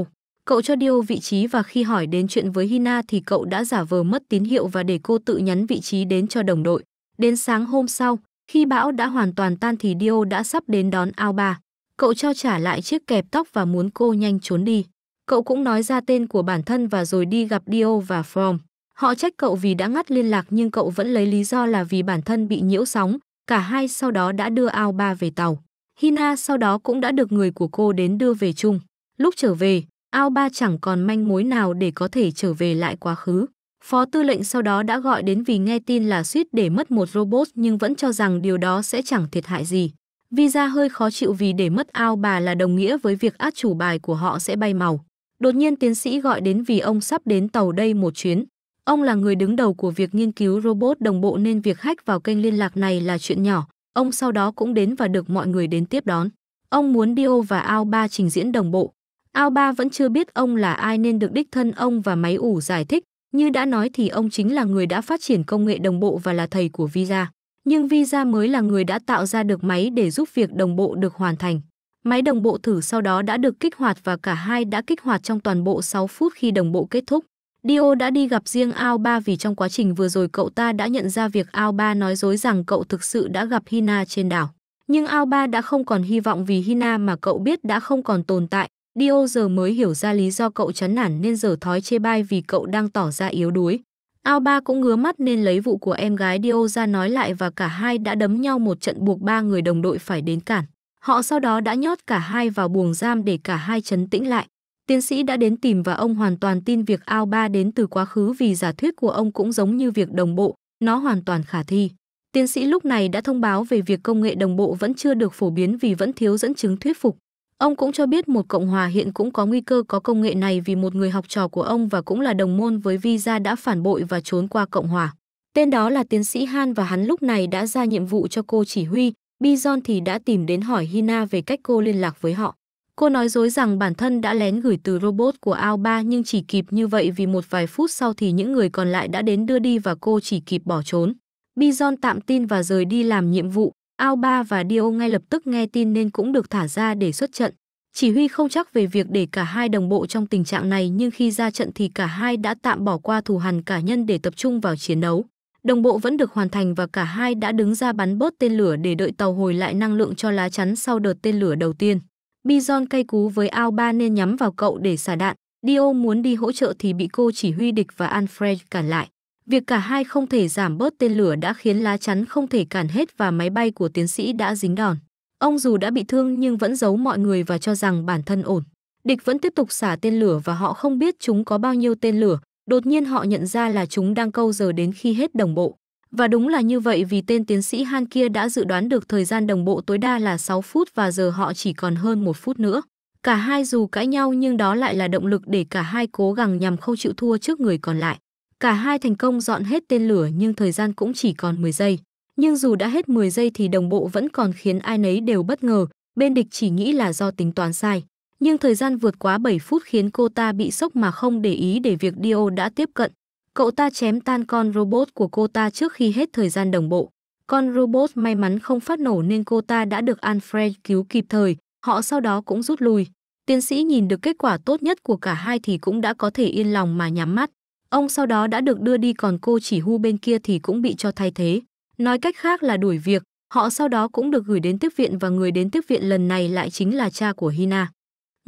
Cậu cho Dio vị trí và khi hỏi đến chuyện với Hina thì cậu đã giả vờ mất tín hiệu và để cô tự nhắn vị trí đến cho đồng đội. Đến sáng hôm sau, khi bão đã hoàn toàn tan thì Dio đã sắp đến đón Aoba. Cậu cho trả lại chiếc kẹp tóc và muốn cô nhanh trốn đi. Cậu cũng nói ra tên của bản thân và rồi đi gặp Dio và From. Họ trách cậu vì đã ngắt liên lạc nhưng cậu vẫn lấy lý do là vì bản thân bị nhiễu sóng. Cả hai sau đó đã đưa Aoba về tàu. Hina sau đó cũng đã được người của cô đến đưa về chung. Lúc trở về, Ao Ba chẳng còn manh mối nào để có thể trở về lại quá khứ. Phó tư lệnh sau đó đã gọi đến vì nghe tin là suýt để mất một robot nhưng vẫn cho rằng điều đó sẽ chẳng thiệt hại gì. Visa hơi khó chịu vì để mất ao bà là đồng nghĩa với việc át chủ bài của họ sẽ bay màu. Đột nhiên tiến sĩ gọi đến vì ông sắp đến tàu đây một chuyến. Ông là người đứng đầu của việc nghiên cứu robot đồng bộ nên việc hack vào kênh liên lạc này là chuyện nhỏ. Ông sau đó cũng đến và được mọi người đến tiếp đón. Ông muốn Dio và Ao Ba trình diễn đồng bộ. Ao ba vẫn chưa biết ông là ai nên được đích thân ông và máy ủ giải thích. Như đã nói thì ông chính là người đã phát triển công nghệ đồng bộ và là thầy của Visa. Nhưng Visa mới là người đã tạo ra được máy để giúp việc đồng bộ được hoàn thành. Máy đồng bộ thử sau đó đã được kích hoạt và cả hai đã kích hoạt trong toàn bộ 6 phút khi đồng bộ kết thúc. Dio đã đi gặp riêng Ao ba vì trong quá trình vừa rồi cậu ta đã nhận ra việc Ao ba nói dối rằng cậu thực sự đã gặp Hina trên đảo. Nhưng Ao ba đã không còn hy vọng vì Hina mà cậu biết đã không còn tồn tại, Dio giờ mới hiểu ra lý do cậu chán nản nên giờ thói chê bai vì cậu đang tỏ ra yếu đuối. Alba cũng ngứa mắt nên lấy vụ của em gái Dio ra nói lại và cả hai đã đấm nhau một trận buộc ba người đồng đội phải đến cản. Họ sau đó đã nhốt cả hai vào buồng giam để cả hai chấn tĩnh lại. Tiến sĩ đã đến tìm và ông hoàn toàn tin việc Alba đến từ quá khứ vì giả thuyết của ông cũng giống như việc đồng bộ, nó hoàn toàn khả thi. Tiến sĩ lúc này đã thông báo về việc công nghệ đồng bộ vẫn chưa được phổ biến vì vẫn thiếu dẫn chứng thuyết phục. Ông cũng cho biết một cộng hòa hiện cũng có nguy cơ có công nghệ này vì một người học trò của ông và cũng là đồng môn với visa đã phản bội và trốn qua cộng hòa. Tên đó là tiến sĩ Han và hắn lúc này đã ra nhiệm vụ cho cô chỉ huy, Bison thì đã tìm đến hỏi Hina về cách cô liên lạc với họ. Cô nói dối rằng bản thân đã lén gửi từ robot của Ao Alba nhưng chỉ kịp như vậy vì một vài phút sau thì những người còn lại đã đến đưa đi và cô chỉ kịp bỏ trốn. Bison tạm tin và rời đi làm nhiệm vụ, Ao Ba và Dio ngay lập tức nghe tin nên cũng được thả ra để xuất trận. Chỉ huy không chắc về việc để cả hai đồng bộ trong tình trạng này nhưng khi ra trận thì cả hai đã tạm bỏ qua thù hằn cá nhân để tập trung vào chiến đấu. Đồng bộ vẫn được hoàn thành và cả hai đã đứng ra bắn bớt tên lửa để đợi tàu hồi lại năng lượng cho lá chắn sau đợt tên lửa đầu tiên. Bison cay cú với Ao Ba nên nhắm vào cậu để xả đạn. Dio muốn đi hỗ trợ thì bị cô chỉ huy địch và Alfred cản lại. Việc cả hai không thể giảm bớt tên lửa đã khiến lá chắn không thể cản hết và máy bay của tiến sĩ đã dính đòn. Ông dù đã bị thương nhưng vẫn giấu mọi người và cho rằng bản thân ổn. Địch vẫn tiếp tục xả tên lửa và họ không biết chúng có bao nhiêu tên lửa. Đột nhiên họ nhận ra là chúng đang câu giờ đến khi hết đồng bộ. Và đúng là như vậy vì tên tiến sĩ Han kia đã dự đoán được thời gian đồng bộ tối đa là 6 phút và giờ họ chỉ còn hơn một phút nữa. Cả hai dù cãi nhau nhưng đó lại là động lực để cả hai cố gắng nhằm không chịu thua trước người còn lại. Cả hai thành công dọn hết tên lửa nhưng thời gian cũng chỉ còn 10 giây. Nhưng dù đã hết 10 giây thì đồng bộ vẫn còn khiến ai nấy đều bất ngờ, bên địch chỉ nghĩ là do tính toán sai. Nhưng thời gian vượt quá 7 phút khiến cô ta bị sốc mà không để ý để việc Dio đã tiếp cận. Cậu ta chém tan con robot của cô ta trước khi hết thời gian đồng bộ. Con robot may mắn không phát nổ nên cô ta đã được Alfred cứu kịp thời, họ sau đó cũng rút lui. Tiến sĩ nhìn được kết quả tốt nhất của cả hai thì cũng đã có thể yên lòng mà nhắm mắt. Ông sau đó đã được đưa đi còn cô chỉ hu bên kia thì cũng bị cho thay thế. Nói cách khác là đuổi việc, họ sau đó cũng được gửi đến tiếp viện và người đến tiếp viện lần này lại chính là cha của Hina.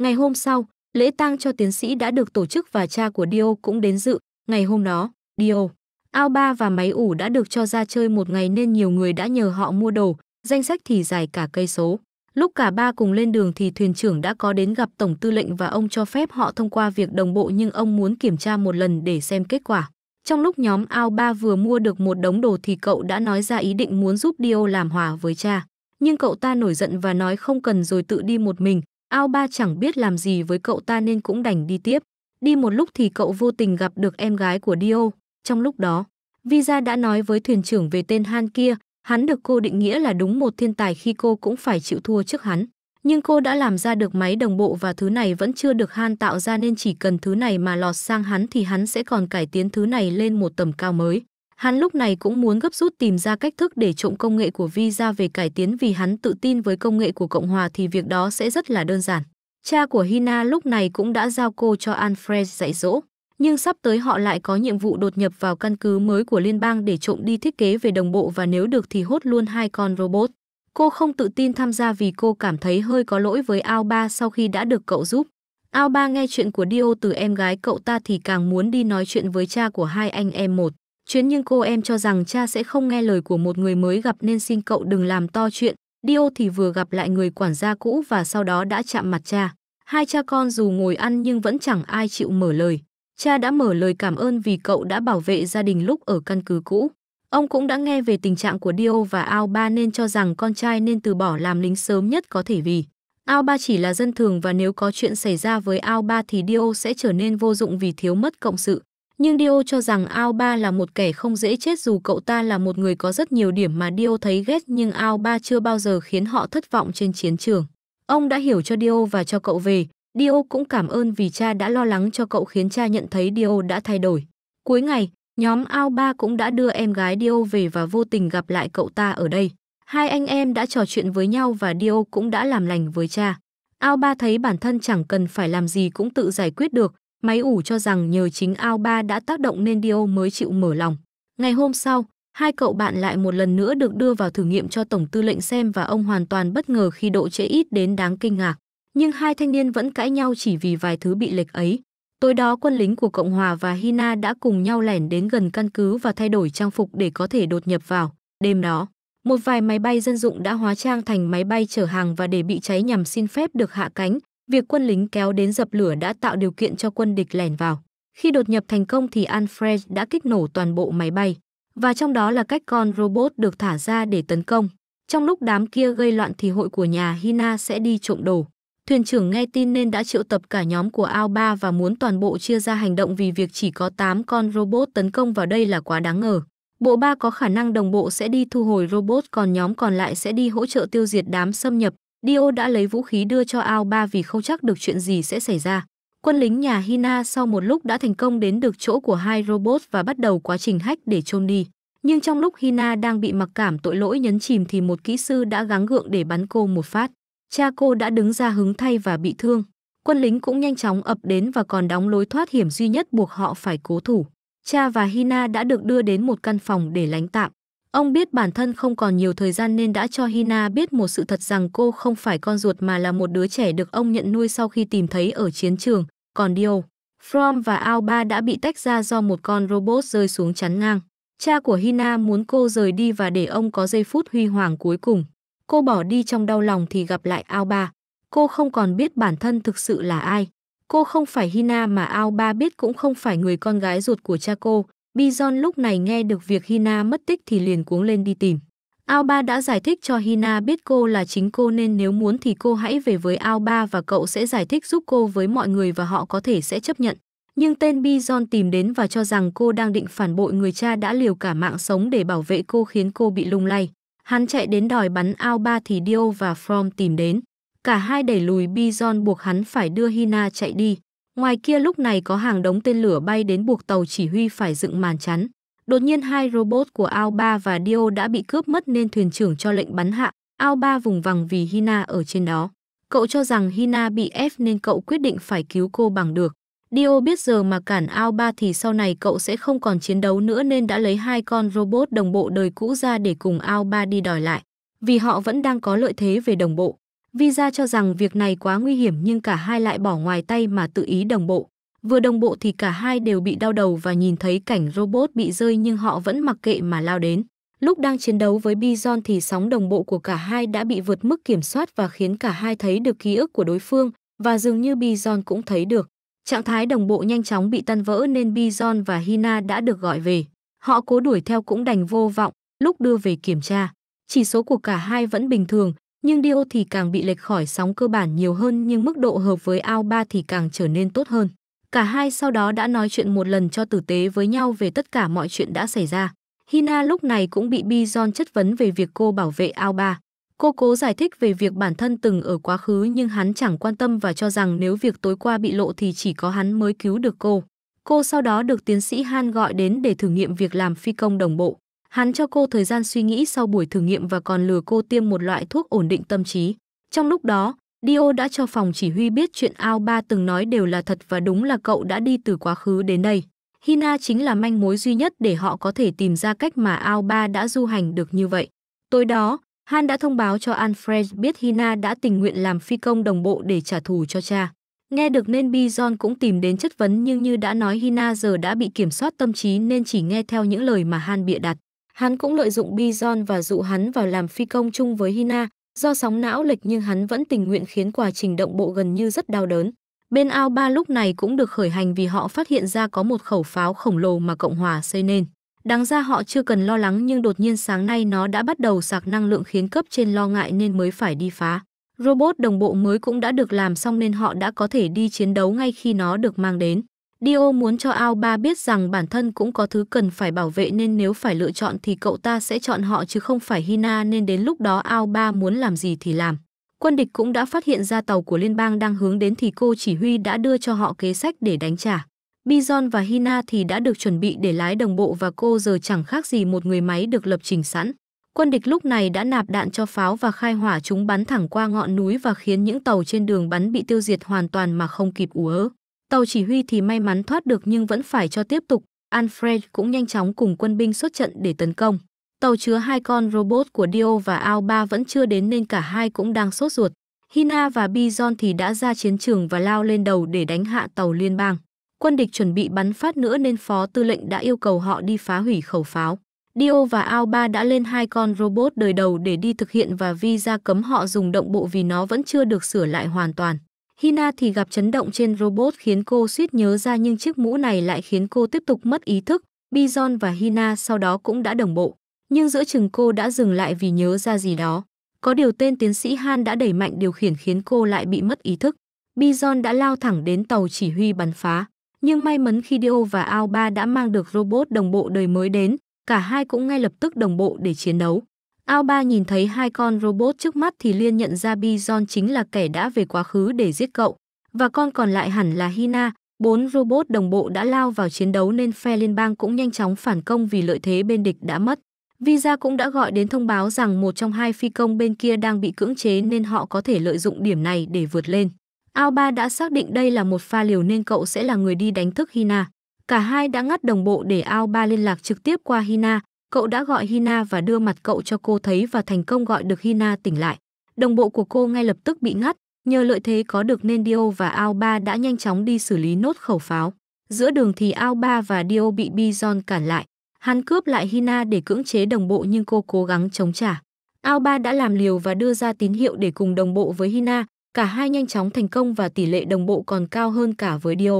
Ngày hôm sau, lễ tang cho tiến sĩ đã được tổ chức và cha của Dio cũng đến dự. Ngày hôm đó, Dio, Ao Ba và máy ủ đã được cho ra chơi một ngày nên nhiều người đã nhờ họ mua đồ, danh sách thì dài cả cây số. Lúc cả ba cùng lên đường thì thuyền trưởng đã có đến gặp tổng tư lệnh và ông cho phép họ thông qua việc đồng bộ nhưng ông muốn kiểm tra một lần để xem kết quả. Trong lúc nhóm Ao Ba vừa mua được một đống đồ thì cậu đã nói ra ý định muốn giúp Dio làm hòa với cha. Nhưng cậu ta nổi giận và nói không cần rồi tự đi một mình. Ao Ba chẳng biết làm gì với cậu ta nên cũng đành đi tiếp. Đi một lúc thì cậu vô tình gặp được em gái của Dio. Trong lúc đó, Visa đã nói với thuyền trưởng về tên Han kia, Hắn được cô định nghĩa là đúng một thiên tài khi cô cũng phải chịu thua trước hắn. Nhưng cô đã làm ra được máy đồng bộ và thứ này vẫn chưa được Han tạo ra nên chỉ cần thứ này mà lọt sang hắn thì hắn sẽ còn cải tiến thứ này lên một tầm cao mới. Hắn lúc này cũng muốn gấp rút tìm ra cách thức để trộm công nghệ của Vi ra về cải tiến vì hắn tự tin với công nghệ của Cộng Hòa thì việc đó sẽ rất là đơn giản. Cha của Hina lúc này cũng đã giao cô cho Alfred dạy dỗ nhưng sắp tới họ lại có nhiệm vụ đột nhập vào căn cứ mới của liên bang để trộm đi thiết kế về đồng bộ và nếu được thì hốt luôn hai con robot. Cô không tự tin tham gia vì cô cảm thấy hơi có lỗi với Ao Ba sau khi đã được cậu giúp. Ao Ba nghe chuyện của Dio từ em gái cậu ta thì càng muốn đi nói chuyện với cha của hai anh em một. Chuyến nhưng cô em cho rằng cha sẽ không nghe lời của một người mới gặp nên xin cậu đừng làm to chuyện. Dio thì vừa gặp lại người quản gia cũ và sau đó đã chạm mặt cha. Hai cha con dù ngồi ăn nhưng vẫn chẳng ai chịu mở lời. Cha đã mở lời cảm ơn vì cậu đã bảo vệ gia đình lúc ở căn cứ cũ. Ông cũng đã nghe về tình trạng của Dio và Alba nên cho rằng con trai nên từ bỏ làm lính sớm nhất có thể vì Alba chỉ là dân thường và nếu có chuyện xảy ra với Alba thì Dio sẽ trở nên vô dụng vì thiếu mất cộng sự. Nhưng Dio cho rằng Alba là một kẻ không dễ chết dù cậu ta là một người có rất nhiều điểm mà Dio thấy ghét nhưng Alba chưa bao giờ khiến họ thất vọng trên chiến trường. Ông đã hiểu cho Dio và cho cậu về, Dio cũng cảm ơn vì cha đã lo lắng cho cậu khiến cha nhận thấy Dio đã thay đổi. Cuối ngày, nhóm Ao Ba cũng đã đưa em gái Dio về và vô tình gặp lại cậu ta ở đây. Hai anh em đã trò chuyện với nhau và Dio cũng đã làm lành với cha. Ao Ba thấy bản thân chẳng cần phải làm gì cũng tự giải quyết được. Máy ủ cho rằng nhờ chính Ao Ba đã tác động nên Dio mới chịu mở lòng. Ngày hôm sau, hai cậu bạn lại một lần nữa được đưa vào thử nghiệm cho Tổng Tư lệnh xem và ông hoàn toàn bất ngờ khi độ trễ ít đến đáng kinh ngạc nhưng hai thanh niên vẫn cãi nhau chỉ vì vài thứ bị lệch ấy. Tối đó quân lính của Cộng Hòa và Hina đã cùng nhau lẻn đến gần căn cứ và thay đổi trang phục để có thể đột nhập vào. Đêm đó, một vài máy bay dân dụng đã hóa trang thành máy bay chở hàng và để bị cháy nhằm xin phép được hạ cánh. Việc quân lính kéo đến dập lửa đã tạo điều kiện cho quân địch lẻn vào. Khi đột nhập thành công thì Alfred đã kích nổ toàn bộ máy bay, và trong đó là cách con robot được thả ra để tấn công. Trong lúc đám kia gây loạn thì hội của nhà Hina sẽ đi trộm đồ. Thuyền trưởng nghe tin nên đã triệu tập cả nhóm của ao ba và muốn toàn bộ chia ra hành động vì việc chỉ có 8 con robot tấn công vào đây là quá đáng ngờ. Bộ ba có khả năng đồng bộ sẽ đi thu hồi robot còn nhóm còn lại sẽ đi hỗ trợ tiêu diệt đám xâm nhập. Dio đã lấy vũ khí đưa cho ao ba vì không chắc được chuyện gì sẽ xảy ra. Quân lính nhà Hina sau một lúc đã thành công đến được chỗ của hai robot và bắt đầu quá trình hách để chôn đi. Nhưng trong lúc Hina đang bị mặc cảm tội lỗi nhấn chìm thì một kỹ sư đã gắng gượng để bắn cô một phát. Cha cô đã đứng ra hứng thay và bị thương. Quân lính cũng nhanh chóng ập đến và còn đóng lối thoát hiểm duy nhất buộc họ phải cố thủ. Cha và Hina đã được đưa đến một căn phòng để lánh tạm. Ông biết bản thân không còn nhiều thời gian nên đã cho Hina biết một sự thật rằng cô không phải con ruột mà là một đứa trẻ được ông nhận nuôi sau khi tìm thấy ở chiến trường. Còn Dio, From và Alba đã bị tách ra do một con robot rơi xuống chắn ngang. Cha của Hina muốn cô rời đi và để ông có giây phút huy hoàng cuối cùng. Cô bỏ đi trong đau lòng thì gặp lại Ao Ba. Cô không còn biết bản thân thực sự là ai. Cô không phải Hina mà Ao Ba biết cũng không phải người con gái ruột của cha cô. Bison lúc này nghe được việc Hina mất tích thì liền cuống lên đi tìm. Ao Ba đã giải thích cho Hina biết cô là chính cô nên nếu muốn thì cô hãy về với Ao Ba và cậu sẽ giải thích giúp cô với mọi người và họ có thể sẽ chấp nhận. Nhưng tên Bison tìm đến và cho rằng cô đang định phản bội người cha đã liều cả mạng sống để bảo vệ cô khiến cô bị lung lay. Hắn chạy đến đòi bắn ao ba thì Dio và From tìm đến. Cả hai đẩy lùi Bison buộc hắn phải đưa Hina chạy đi. Ngoài kia lúc này có hàng đống tên lửa bay đến buộc tàu chỉ huy phải dựng màn chắn. Đột nhiên hai robot của ao ba và Dio đã bị cướp mất nên thuyền trưởng cho lệnh bắn hạ. Ao ba vùng vằng vì Hina ở trên đó. Cậu cho rằng Hina bị ép nên cậu quyết định phải cứu cô bằng được. Dio biết giờ mà cản ao ba thì sau này cậu sẽ không còn chiến đấu nữa nên đã lấy hai con robot đồng bộ đời cũ ra để cùng ao ba đi đòi lại. Vì họ vẫn đang có lợi thế về đồng bộ. Visa cho rằng việc này quá nguy hiểm nhưng cả hai lại bỏ ngoài tay mà tự ý đồng bộ. Vừa đồng bộ thì cả hai đều bị đau đầu và nhìn thấy cảnh robot bị rơi nhưng họ vẫn mặc kệ mà lao đến. Lúc đang chiến đấu với Bison thì sóng đồng bộ của cả hai đã bị vượt mức kiểm soát và khiến cả hai thấy được ký ức của đối phương và dường như Bison cũng thấy được. Trạng thái đồng bộ nhanh chóng bị tan vỡ nên Bison và Hina đã được gọi về. Họ cố đuổi theo cũng đành vô vọng, lúc đưa về kiểm tra. Chỉ số của cả hai vẫn bình thường, nhưng Dio thì càng bị lệch khỏi sóng cơ bản nhiều hơn nhưng mức độ hợp với ao 3 thì càng trở nên tốt hơn. Cả hai sau đó đã nói chuyện một lần cho tử tế với nhau về tất cả mọi chuyện đã xảy ra. Hina lúc này cũng bị Bison chất vấn về việc cô bảo vệ ao 3. Cô cố giải thích về việc bản thân từng ở quá khứ nhưng hắn chẳng quan tâm và cho rằng nếu việc tối qua bị lộ thì chỉ có hắn mới cứu được cô. Cô sau đó được tiến sĩ Han gọi đến để thử nghiệm việc làm phi công đồng bộ. Hắn cho cô thời gian suy nghĩ sau buổi thử nghiệm và còn lừa cô tiêm một loại thuốc ổn định tâm trí. Trong lúc đó, Dio đã cho phòng chỉ huy biết chuyện Ao Ba từng nói đều là thật và đúng là cậu đã đi từ quá khứ đến đây. Hina chính là manh mối duy nhất để họ có thể tìm ra cách mà Ao Ba đã du hành được như vậy. Tối đó, Han đã thông báo cho Alfred biết Hina đã tình nguyện làm phi công đồng bộ để trả thù cho cha. Nghe được nên Bizon cũng tìm đến chất vấn nhưng như đã nói Hina giờ đã bị kiểm soát tâm trí nên chỉ nghe theo những lời mà Han bịa đặt. Hắn cũng lợi dụng Bizon và dụ hắn vào làm phi công chung với Hina. Do sóng não lệch nhưng hắn vẫn tình nguyện khiến quá trình động bộ gần như rất đau đớn. Bên Ao Ba lúc này cũng được khởi hành vì họ phát hiện ra có một khẩu pháo khổng lồ mà Cộng hòa xây nên. Đáng ra họ chưa cần lo lắng nhưng đột nhiên sáng nay nó đã bắt đầu sạc năng lượng khiến cấp trên lo ngại nên mới phải đi phá. Robot đồng bộ mới cũng đã được làm xong nên họ đã có thể đi chiến đấu ngay khi nó được mang đến. Dio muốn cho Ao Ba biết rằng bản thân cũng có thứ cần phải bảo vệ nên nếu phải lựa chọn thì cậu ta sẽ chọn họ chứ không phải Hina nên đến lúc đó Ao Ba muốn làm gì thì làm. Quân địch cũng đã phát hiện ra tàu của liên bang đang hướng đến thì cô chỉ huy đã đưa cho họ kế sách để đánh trả. Bison và Hina thì đã được chuẩn bị để lái đồng bộ và cô giờ chẳng khác gì một người máy được lập trình sẵn. Quân địch lúc này đã nạp đạn cho pháo và khai hỏa chúng bắn thẳng qua ngọn núi và khiến những tàu trên đường bắn bị tiêu diệt hoàn toàn mà không kịp úa. Tàu chỉ huy thì may mắn thoát được nhưng vẫn phải cho tiếp tục. Alfred cũng nhanh chóng cùng quân binh xuất trận để tấn công. Tàu chứa hai con robot của Dio và Alba vẫn chưa đến nên cả hai cũng đang sốt ruột. Hina và Bison thì đã ra chiến trường và lao lên đầu để đánh hạ tàu liên bang quân địch chuẩn bị bắn phát nữa nên phó tư lệnh đã yêu cầu họ đi phá hủy khẩu pháo. Dio và Ao Ba đã lên hai con robot đời đầu để đi thực hiện và Vi Ra cấm họ dùng động bộ vì nó vẫn chưa được sửa lại hoàn toàn. Hina thì gặp chấn động trên robot khiến cô suýt nhớ ra nhưng chiếc mũ này lại khiến cô tiếp tục mất ý thức. Bison và Hina sau đó cũng đã đồng bộ. Nhưng giữa chừng cô đã dừng lại vì nhớ ra gì đó. Có điều tên tiến sĩ Han đã đẩy mạnh điều khiển khiến cô lại bị mất ý thức. Bison đã lao thẳng đến tàu chỉ huy bắn phá. Nhưng may mắn khi Dio và Ao Alba đã mang được robot đồng bộ đời mới đến, cả hai cũng ngay lập tức đồng bộ để chiến đấu. Ao Alba nhìn thấy hai con robot trước mắt thì liên nhận ra Bison chính là kẻ đã về quá khứ để giết cậu, và con còn lại hẳn là Hina. Bốn robot đồng bộ đã lao vào chiến đấu nên phe liên bang cũng nhanh chóng phản công vì lợi thế bên địch đã mất. Visa cũng đã gọi đến thông báo rằng một trong hai phi công bên kia đang bị cưỡng chế nên họ có thể lợi dụng điểm này để vượt lên. Ao Ba đã xác định đây là một pha liều nên cậu sẽ là người đi đánh thức Hina. Cả hai đã ngắt đồng bộ để Ao Ba liên lạc trực tiếp qua Hina. Cậu đã gọi Hina và đưa mặt cậu cho cô thấy và thành công gọi được Hina tỉnh lại. Đồng bộ của cô ngay lập tức bị ngắt, nhờ lợi thế có được nên Dio và Ao Ba đã nhanh chóng đi xử lý nốt khẩu pháo. Giữa đường thì Ao Ba và Dio bị Bison cản lại. Hắn cướp lại Hina để cưỡng chế đồng bộ nhưng cô cố gắng chống trả. Ao Ba đã làm liều và đưa ra tín hiệu để cùng đồng bộ với Hina, Cả hai nhanh chóng thành công và tỷ lệ đồng bộ còn cao hơn cả với Dio.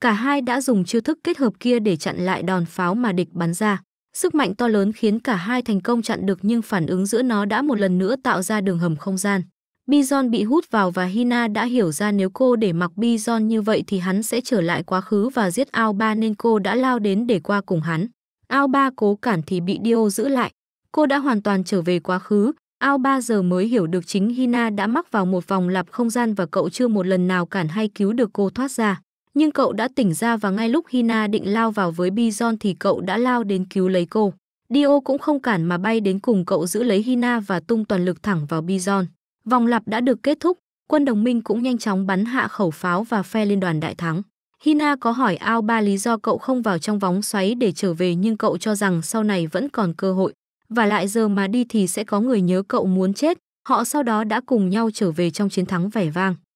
Cả hai đã dùng chiêu thức kết hợp kia để chặn lại đòn pháo mà địch bắn ra. Sức mạnh to lớn khiến cả hai thành công chặn được nhưng phản ứng giữa nó đã một lần nữa tạo ra đường hầm không gian. Bison bị hút vào và Hina đã hiểu ra nếu cô để mặc Bison như vậy thì hắn sẽ trở lại quá khứ và giết Ao ba nên cô đã lao đến để qua cùng hắn. Ao ba cố cản thì bị Dio giữ lại. Cô đã hoàn toàn trở về quá khứ, Ao ba giờ mới hiểu được chính Hina đã mắc vào một vòng lặp không gian và cậu chưa một lần nào cản hay cứu được cô thoát ra. Nhưng cậu đã tỉnh ra và ngay lúc Hina định lao vào với Bison thì cậu đã lao đến cứu lấy cô. Dio cũng không cản mà bay đến cùng cậu giữ lấy Hina và tung toàn lực thẳng vào Bison. Vòng lặp đã được kết thúc, quân đồng minh cũng nhanh chóng bắn hạ khẩu pháo và phe liên đoàn đại thắng. Hina có hỏi Ao ba lý do cậu không vào trong vòng xoáy để trở về nhưng cậu cho rằng sau này vẫn còn cơ hội và lại giờ mà đi thì sẽ có người nhớ cậu muốn chết, họ sau đó đã cùng nhau trở về trong chiến thắng vẻ vang.